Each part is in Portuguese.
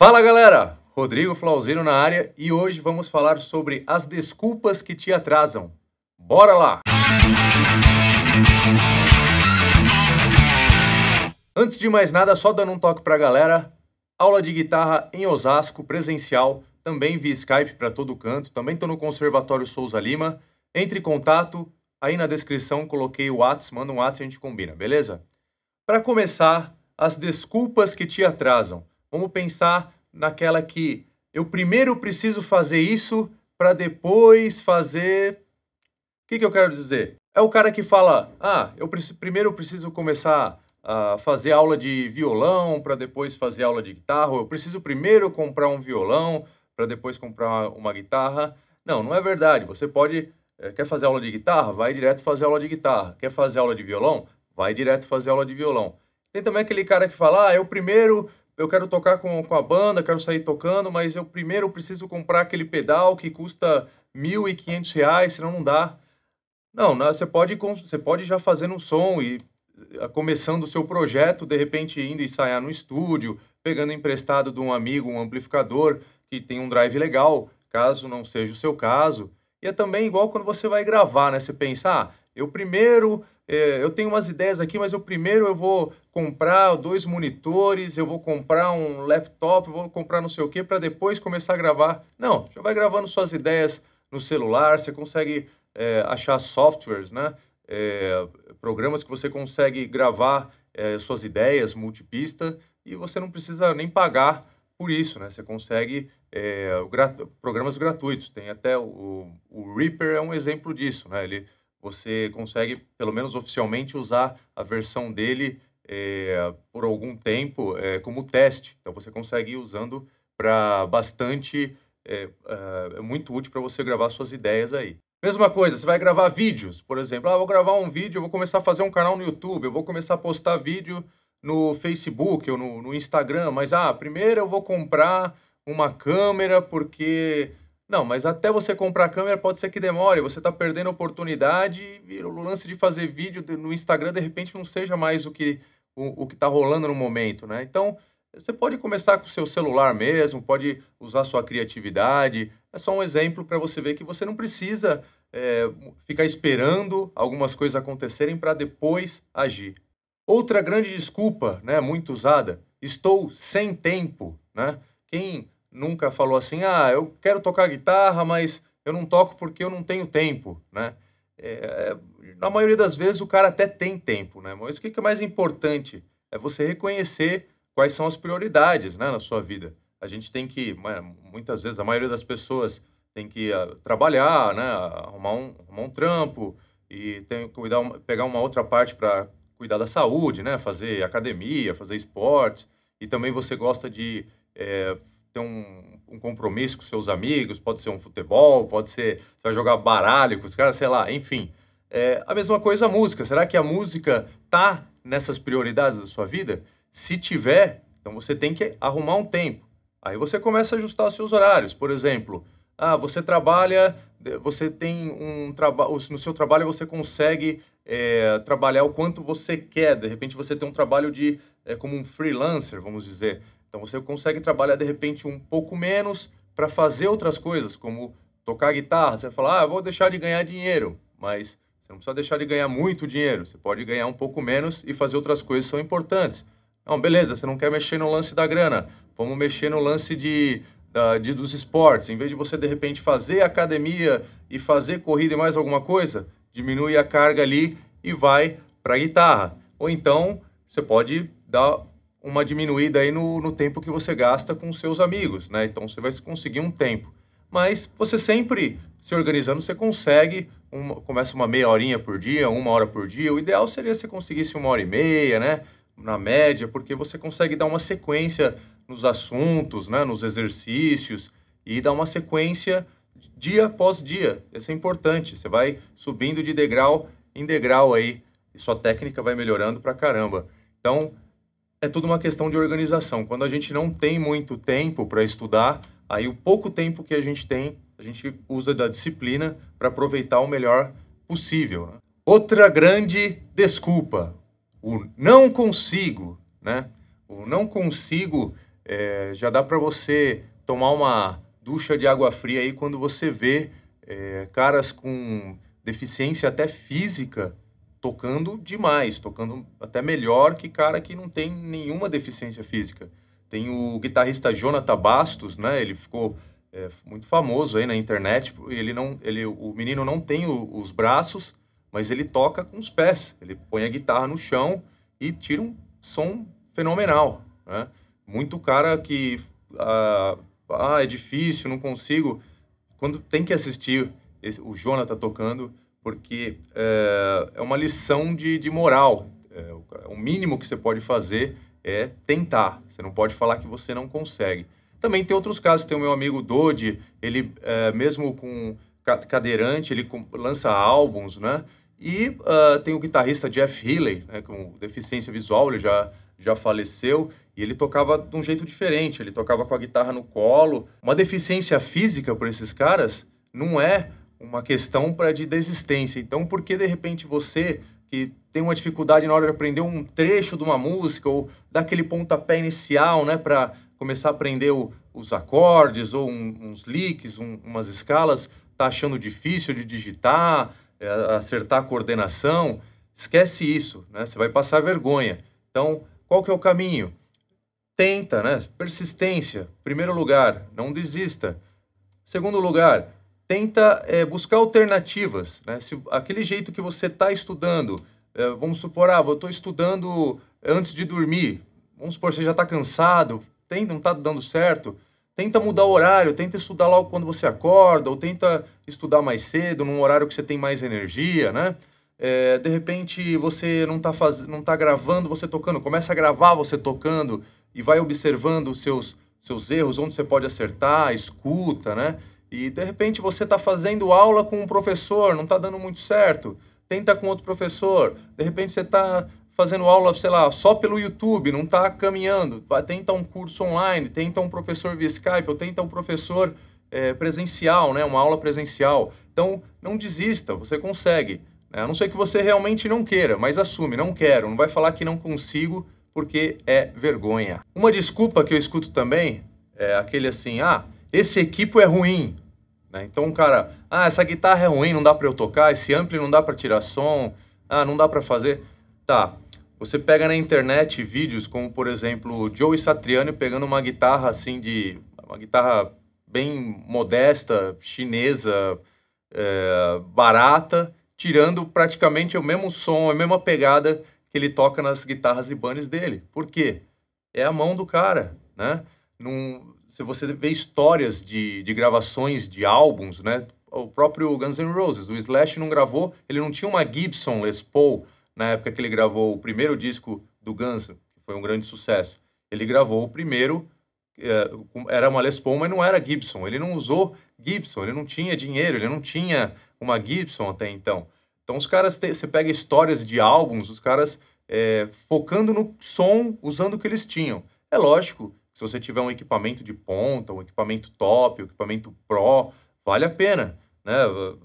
Fala galera, Rodrigo Flauzeiro na área e hoje vamos falar sobre as desculpas que te atrasam. Bora lá! Antes de mais nada, só dando um toque pra galera, aula de guitarra em Osasco, presencial, também via Skype para todo canto, também tô no Conservatório Souza Lima. Entre em contato, aí na descrição coloquei o Whats, manda um Whats e a gente combina, beleza? Para começar, as desculpas que te atrasam. Vamos pensar naquela que eu primeiro preciso fazer isso para depois fazer. O que, que eu quero dizer? É o cara que fala: ah, eu preciso, primeiro eu preciso começar a fazer aula de violão para depois fazer aula de guitarra, eu preciso primeiro comprar um violão para depois comprar uma guitarra. Não, não é verdade. Você pode. Eh, quer fazer aula de guitarra? Vai direto fazer aula de guitarra. Quer fazer aula de violão? Vai direto fazer aula de violão. Tem também aquele cara que fala: ah, eu primeiro eu quero tocar com, com a banda, quero sair tocando, mas eu primeiro preciso comprar aquele pedal que custa R$ 1.500, senão não dá. Não, você pode você pode já fazendo um som e eh, começando o seu projeto, de repente indo ensaiar no estúdio, pegando emprestado de um amigo um amplificador que tem um drive legal, caso não seja o seu caso. E é também igual quando você vai gravar, né? Você pensa, ah, eu primeiro, é, eu tenho umas ideias aqui, mas eu primeiro eu vou comprar dois monitores, eu vou comprar um laptop, vou comprar não sei o que para depois começar a gravar. Não, já vai gravando suas ideias no celular, você consegue é, achar softwares, né? É, programas que você consegue gravar suas ideias multipista e você não precisa nem pagar por isso, né? Você consegue é, grat programas gratuitos. Tem até o, o Reaper é um exemplo disso, né? Ele você consegue, pelo menos oficialmente, usar a versão dele é, por algum tempo é, como teste. Então você consegue ir usando para bastante. É, é, muito útil para você gravar suas ideias aí. Mesma coisa, você vai gravar vídeos, por exemplo. Ah, vou gravar um vídeo, eu vou começar a fazer um canal no YouTube, eu vou começar a postar vídeo no Facebook ou no, no Instagram, mas ah, primeiro eu vou comprar uma câmera porque não, mas até você comprar a câmera pode ser que demore, você está perdendo a oportunidade e o lance de fazer vídeo no Instagram de repente não seja mais o que o, o que está rolando no momento, né? Então, você pode começar com o seu celular mesmo, pode usar sua criatividade. É só um exemplo para você ver que você não precisa é, ficar esperando algumas coisas acontecerem para depois agir. Outra grande desculpa, né, muito usada, estou sem tempo, né? Quem nunca falou assim, ah, eu quero tocar guitarra, mas eu não toco porque eu não tenho tempo, né? É, é na maioria das vezes o cara até tem tempo, né? Mas o que é mais importante é você reconhecer quais são as prioridades, né, na sua vida. A gente tem que, muitas vezes, a maioria das pessoas tem que ah, trabalhar, né, arrumar um, arrumar um trampo e tem que cuidar, pegar uma outra parte para cuidar da saúde, né, fazer academia, fazer esportes. E também você gosta de é, ter um, um, compromisso com seus amigos, pode ser um futebol, pode ser. Você vai jogar baralho com os caras, sei lá, enfim. É, a mesma coisa a música. Será que a música tá nessas prioridades da sua vida? Se tiver, então você tem que arrumar um tempo. Aí você começa a ajustar os seus horários. Por exemplo, ah, você trabalha, você tem um trabalho, no seu trabalho você consegue é, trabalhar o quanto você quer. De repente você tem um trabalho de é, como um freelancer, vamos dizer. Então você consegue trabalhar de repente um pouco menos para fazer outras coisas, como tocar guitarra. Você vai falar, ah, vou deixar de ganhar dinheiro, mas você não precisa deixar de ganhar muito dinheiro. Você pode ganhar um pouco menos e fazer outras coisas que são importantes. Não, beleza, você não quer mexer no lance da grana, vamos mexer no lance de, da, de dos esportes. Em vez de você, de repente, fazer academia e fazer corrida e mais alguma coisa, diminui a carga ali e vai para a guitarra. Ou então, você pode dar uma diminuída aí no, no tempo que você gasta com seus amigos, né? Então você vai conseguir um tempo. Mas você sempre se organizando, você consegue, uma, começa uma meia horinha por dia, uma hora por dia. O ideal seria se conseguisse uma hora e meia, né? Na média, porque você consegue dar uma sequência nos assuntos, né? Nos exercícios e dar uma sequência dia após dia. Isso é importante. Você vai subindo de degrau em degrau aí e sua técnica vai melhorando pra caramba. Então, é tudo uma questão de organização. Quando a gente não tem muito tempo para estudar, aí o pouco tempo que a gente tem, a gente usa da disciplina para aproveitar o melhor possível. Né? Outra grande desculpa, o não consigo, né? O não consigo é, já dá para você tomar uma ducha de água fria aí quando você vê é, caras com deficiência até física tocando demais, tocando até melhor que cara que não tem nenhuma deficiência física. Tem o guitarrista Jonathan Bastos, né? Ele ficou é, muito famoso aí na internet. Tipo, ele não, ele, o menino não tem o, os braços, mas ele toca com os pés. Ele põe a guitarra no chão e tira um som fenomenal, né? Muito cara que ah, ah é difícil, não consigo. Quando tem que assistir esse, o Jonathan tocando, porque é, é uma lição de, de moral. É, o mínimo que você pode fazer é tentar. Você não pode falar que você não consegue. Também tem outros casos. Tem o meu amigo Dodi, ele é, mesmo com cadeirante, ele com, lança álbuns, né? E uh, tem o guitarrista Jeff Healey, né, com deficiência visual, ele já, já faleceu, e ele tocava de um jeito diferente, ele tocava com a guitarra no colo. Uma deficiência física para esses caras não é uma questão para de desistência. Então, por que de repente você que tem uma dificuldade na hora de aprender um trecho de uma música ou daquele pontapé inicial, né, para começar a aprender o, os acordes ou um, uns licks, um, umas escalas, tá achando difícil de digitar, é, acertar a coordenação, esquece isso, né? Você vai passar vergonha. Então, qual que é o caminho? Tenta, né? Persistência. Primeiro lugar, não desista. Segundo lugar, tenta é, buscar alternativas. Né? Se, aquele jeito que você está estudando, é, vamos supor, ah, eu estou estudando antes de dormir, vamos supor, você já está cansado, tem, não está dando certo, tenta mudar o horário, tenta estudar logo quando você acorda, ou tenta estudar mais cedo, num horário que você tem mais energia, né? É, de repente você não está faz... não tá gravando, você tocando, começa a gravar você tocando e vai observando os seus, seus erros, onde você pode acertar, escuta, né? E de repente você está fazendo aula com um professor, não está dando muito certo, tenta com outro professor, de repente você está fazendo aula, sei lá, só pelo YouTube, não está caminhando, tenta um curso online, tenta um professor via Skype, ou tenta um professor é, presencial, né, uma aula presencial. Então, não desista, você consegue. Né? A não ser que você realmente não queira, mas assume, não quero, não vai falar que não consigo, porque é vergonha. Uma desculpa que eu escuto também é aquele assim, ah, esse equipo é ruim. Né? Então, o cara, ah, essa guitarra é ruim, não dá para eu tocar, esse ampli não dá para tirar som, ah, não dá para fazer. Tá. Você pega na internet vídeos como, por exemplo, Joe Satriani pegando uma guitarra assim de. uma guitarra bem modesta, chinesa, é, barata, tirando praticamente o mesmo som, a mesma pegada que ele toca nas guitarras e bandes dele. Por quê? É a mão do cara, né? Num, se você vê histórias de, de gravações de álbuns, né? O próprio Guns N' Roses, o Slash não gravou, ele não tinha uma Gibson Les Paul na época que ele gravou o primeiro disco do Guns, que foi um grande sucesso. Ele gravou o primeiro, eh, era uma Les Paul, mas não era Gibson. Ele não usou Gibson, ele não tinha dinheiro, ele não tinha uma Gibson até então. Então os caras, te, você pega histórias de álbuns, os caras é, focando no som, usando o que eles tinham. É lógico se você tiver um equipamento de ponta, um equipamento top, um equipamento pro, vale a pena. Né?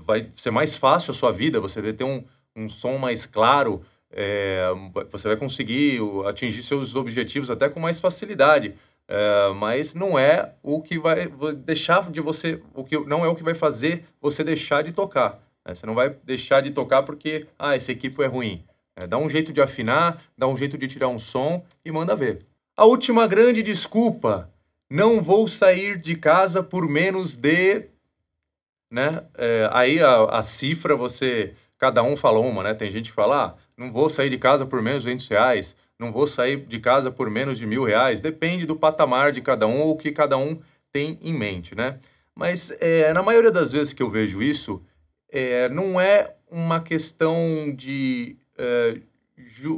Vai ser mais fácil a sua vida, você vai ter um, um som mais claro, é, você vai conseguir atingir seus objetivos até com mais facilidade. É, mas não é o que vai deixar de você, o que não é o que vai fazer você deixar de tocar. Né? Você não vai deixar de tocar porque ah, esse equipo é ruim. É, dá um jeito de afinar, dá um jeito de tirar um som e manda ver. A última grande desculpa, não vou sair de casa por menos de. Né? É, aí a, a, cifra você. Cada um fala uma, né? Tem gente que fala, ah, não vou sair de casa por menos de 200 reais, não vou sair de casa por menos de mil reais. Depende do patamar de cada um ou o que cada um tem em mente, né? Mas é, na maioria das vezes que eu vejo isso, é, não é uma questão de, é,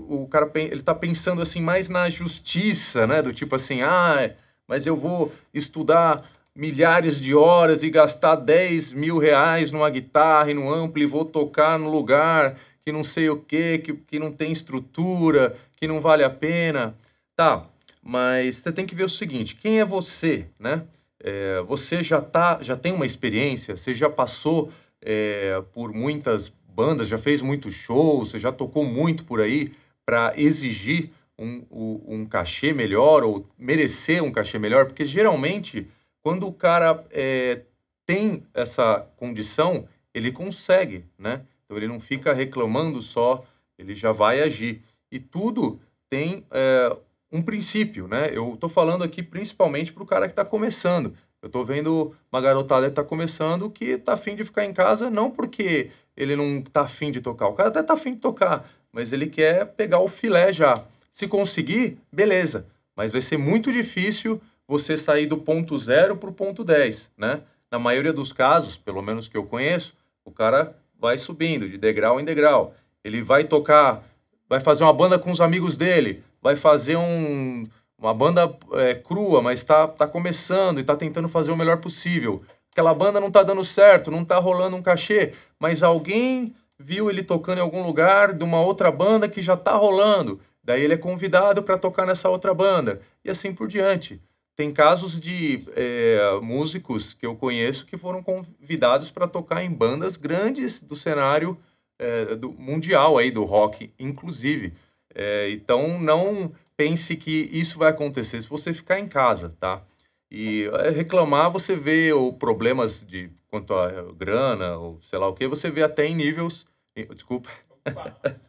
o cara ele tá pensando assim mais na justiça, né? Do tipo assim, ah, mas eu vou estudar milhares de horas e gastar 10 mil reais numa guitarra e no ampli e vou tocar no lugar que não sei o quê, que, que não tem estrutura, que não vale a pena. Tá, mas você tem que ver o seguinte, quem é você, né? É, você já, tá, já tem uma experiência, você já passou é, por muitas bandas, já fez muitos shows, você já tocou muito por aí para exigir um, um, cachê melhor ou merecer um cachê melhor? Porque geralmente, quando o cara é, tem essa condição, ele consegue, né? Então ele não fica reclamando só, ele já vai agir. E tudo tem é, um princípio, né? Eu estou falando aqui principalmente para o cara que está começando. Eu estou vendo uma garotada que tá começando que tá afim de ficar em casa, não porque ele não tá afim de tocar. O cara até tá afim de tocar, mas ele quer pegar o filé já. Se conseguir, beleza. Mas vai ser muito difícil você sair do ponto zero pro ponto 10, né? Na maioria dos casos, pelo menos que eu conheço, o cara vai subindo de degrau em degrau. Ele vai tocar, vai fazer uma banda com os amigos dele, vai fazer um, uma banda é, crua, mas está tá começando e está tentando fazer o melhor possível. Aquela banda não está dando certo, não está rolando um cachê, mas alguém viu ele tocando em algum lugar de uma outra banda que já está rolando. Daí ele é convidado para tocar nessa outra banda e assim por diante. Tem casos de é, músicos que eu conheço que foram convidados para tocar em bandas grandes do cenário é, do mundial aí do rock, inclusive. É, então não pense que isso vai acontecer se você ficar em casa, tá? E eh, reclamar, você vê problemas de quanto a eh, grana ou sei lá o que, você vê até em níveis. Eh, desculpa.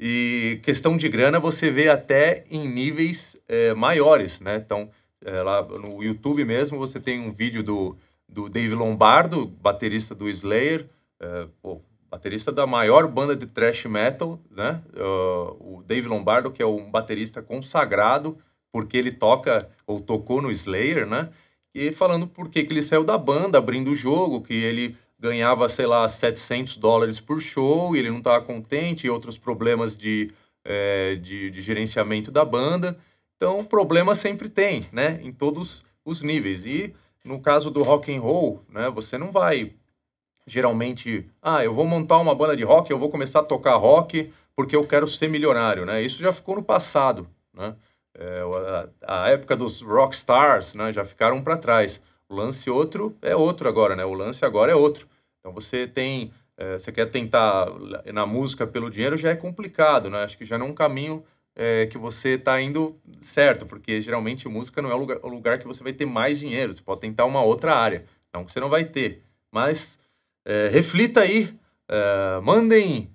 e questão de grana, você vê até em níveis é, maiores, né? Então, é, lá no YouTube mesmo, você tem um vídeo do, do Dave Lombardo, baterista do Slayer, é, pô, baterista da maior banda de thrash metal, né? Uh, o Dave Lombardo, que é um baterista consagrado, porque ele toca ou tocou no Slayer, né? E falando por que, ele saiu da banda, abrindo o jogo, que ele ganhava, sei lá, 700 dólares por show e ele não estava contente, e outros problemas de, é, de, de gerenciamento da banda. Então, problema sempre tem, né? Em todos os níveis. E no caso do rock and roll, né? Você não vai geralmente, ah, eu vou montar uma banda de rock, eu vou começar a tocar rock porque eu quero ser milionário, né? Isso já ficou no passado, né? É, a, a, época dos stars né, já ficaram para trás. O lance outro é outro agora, né? O lance agora é outro. Então você tem, é, você quer tentar na música pelo dinheiro já é complicado, né? Acho que já não é um caminho é, que você está indo certo, porque geralmente música não é o lugar, o lugar que você vai ter mais dinheiro. Você pode tentar uma outra área, não que você não vai ter, mas é, reflita aí, é, mandem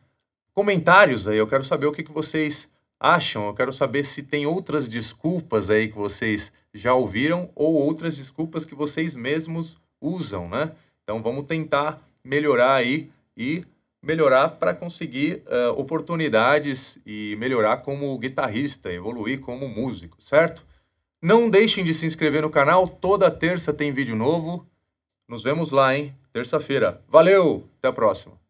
comentários aí. Eu quero saber o que, que vocês acham. Eu quero saber se tem outras desculpas aí que vocês já ouviram ou outras desculpas que vocês mesmos usam, né? Então vamos tentar melhorar aí e melhorar para conseguir uh, oportunidades e melhorar como guitarrista, evoluir como músico, certo? Não deixem de se inscrever no canal, toda terça tem vídeo novo. Nos vemos lá, hein? terça-feira. Valeu, até a próxima.